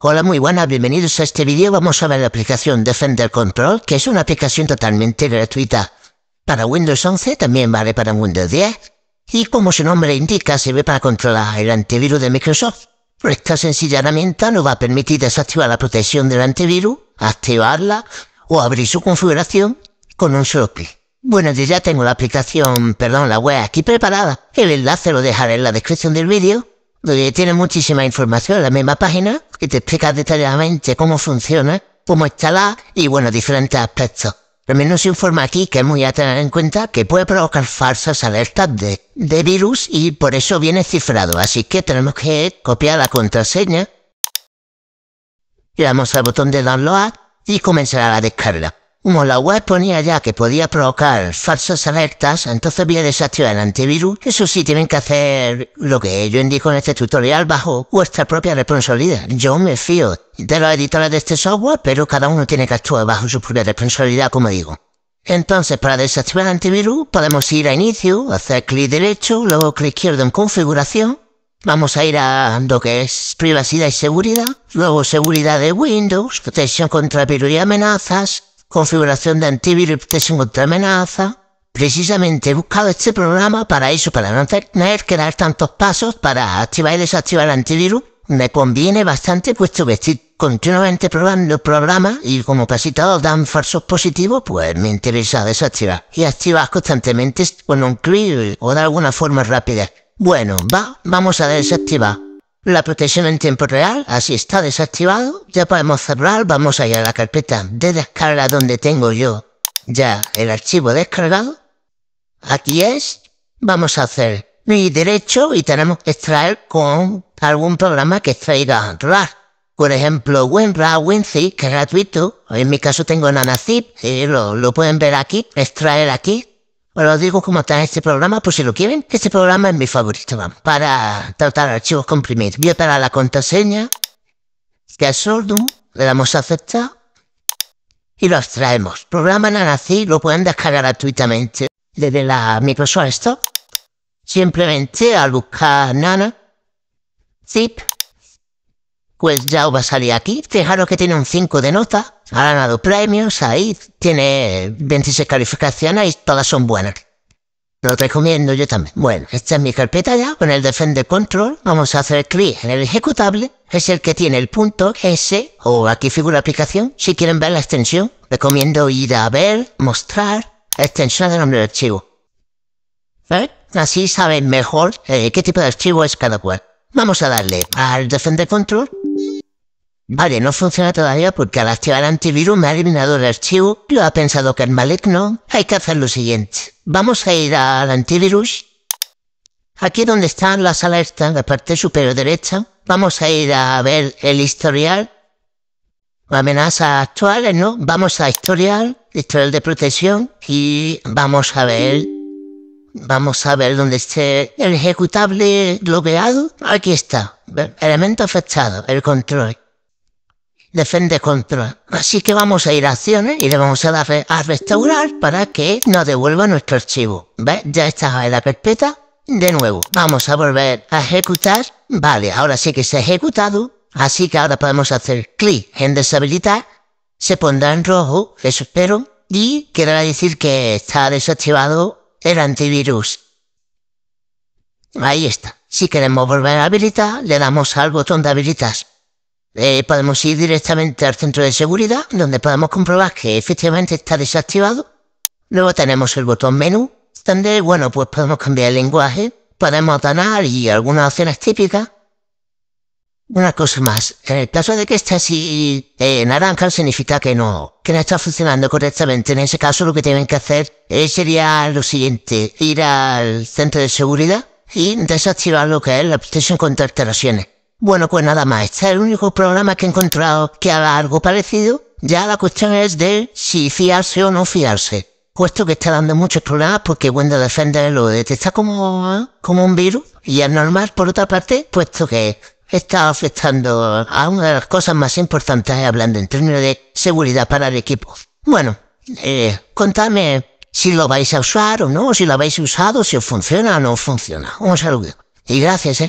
Hola, muy buenas, bienvenidos a este vídeo. Vamos a ver la aplicación Defender Control, que es una aplicación totalmente gratuita. Para Windows 11, también vale para Windows 10. Y como su nombre indica, sirve para controlar el antivirus de Microsoft. Esta sencilla herramienta nos va a permitir desactivar la protección del antivirus, activarla o abrir su configuración con un solo clic. Bueno, yo ya tengo la aplicación, perdón, la web aquí preparada. El enlace lo dejaré en la descripción del vídeo donde tiene muchísima información en la misma página que te explica detalladamente cómo funciona, cómo instalar y, bueno, diferentes aspectos. También se informa aquí que es muy a tener en cuenta que puede provocar falsas alertas de, de virus y por eso viene cifrado, así que tenemos que copiar la contraseña. Le damos al botón de download y comenzará la descarga. Como la web ponía ya que podía provocar falsas alertas, entonces voy a desactivar el antivirus. Eso sí, tienen que hacer lo que yo indico en este tutorial bajo vuestra propia responsabilidad. Yo me fío de los editores de este software, pero cada uno tiene que actuar bajo su propia responsabilidad, como digo. Entonces, para desactivar el antivirus, podemos ir a Inicio, hacer clic derecho, luego clic izquierdo en Configuración. Vamos a ir a lo que es Privacidad y Seguridad. Luego Seguridad de Windows, Protección contra Virus y Amenazas configuración de antivirus y protección contra amenaza. Precisamente he buscado este programa para eso, para no tener que dar tantos pasos para activar y desactivar el antivirus. Me conviene bastante puesto que estoy continuamente probando el programa y como casi todos dan falsos positivos, pues me interesa desactivar y activar constantemente con un clic o de alguna forma rápida. Bueno, va, vamos a desactivar. La protección en tiempo real, así está desactivado. Ya podemos cerrar, vamos a ir a la carpeta de descarga donde tengo yo ya el archivo descargado. Aquí es. Vamos a hacer mi derecho y tenemos que extraer con algún programa que extraiga RAR. Por ejemplo, WinRAR, WinZip, que es gratuito. En mi caso tengo NanaZip, y eh, lo, lo pueden ver aquí, extraer aquí. Os digo como está este programa, por si lo quieren, este programa es mi favorito, vamos. Para tratar archivos comprimidos. Voy a para la contraseña, que es le damos a aceptar y lo extraemos. Programa programa lo pueden descargar gratuitamente desde la Microsoft Store. Simplemente al buscar Nana, Zip, pues ya va a salir aquí. Fijaros que tiene un 5 de nota. Ha ganado premios ahí. Tiene 26 calificaciones y todas son buenas. Lo recomiendo yo también. Bueno, esta es mi carpeta ya. Con el Defender Control vamos a hacer clic en el ejecutable. Es el que tiene el punto S o aquí figura aplicación. Si quieren ver la extensión, recomiendo ir a ver, mostrar, extensión de nombre de archivo. Así saben mejor eh, qué tipo de archivo es cada cual. Vamos a darle al Defender Control Vale, no funciona todavía porque al activar el antivirus me ha eliminado el archivo. Lo ha pensado que es No. Hay que hacer lo siguiente. Vamos a ir al antivirus. Aquí donde está sala sala en la parte superior derecha. Vamos a ir a ver el historial. amenaza actuales, ¿no? Vamos a historial, historial de protección y vamos a ver Vamos a ver dónde esté el ejecutable bloqueado. Aquí está. Elemento afectado, el control defende contra. Así que vamos a ir a acciones y le vamos a dar a restaurar para que nos devuelva nuestro archivo. ¿Ves? Ya está en la carpeta. De nuevo, vamos a volver a ejecutar. Vale, ahora sí que se ha ejecutado. Así que ahora podemos hacer clic en deshabilitar. Se pondrá en rojo, eso espero. Y querrá decir que está desactivado el antivirus. Ahí está. Si queremos volver a habilitar, le damos al botón de habilitar. Eh, podemos ir directamente al centro de seguridad, donde podemos comprobar que efectivamente está desactivado. Luego tenemos el botón menú, donde, bueno, pues podemos cambiar el lenguaje, podemos atanar y algunas opciones típicas. Una cosa más, en el caso de que esté así eh, naranja significa que no, que no está funcionando correctamente. En ese caso lo que tienen que hacer eh, sería lo siguiente, ir al centro de seguridad y desactivar lo que es la protección contra alteraciones. Bueno, pues nada más. Este es el único programa que he encontrado que haga algo parecido. Ya la cuestión es de si fiarse o no fiarse. Puesto que está dando muchos problemas porque Wendell Defender lo detecta como, como un virus. Y es normal, por otra parte, puesto que está afectando a una de las cosas más importantes hablando en términos de seguridad para el equipo. Bueno, eh, contadme si lo vais a usar o no, si lo habéis usado, si os funciona o no funciona. Un saludo. Y gracias, eh.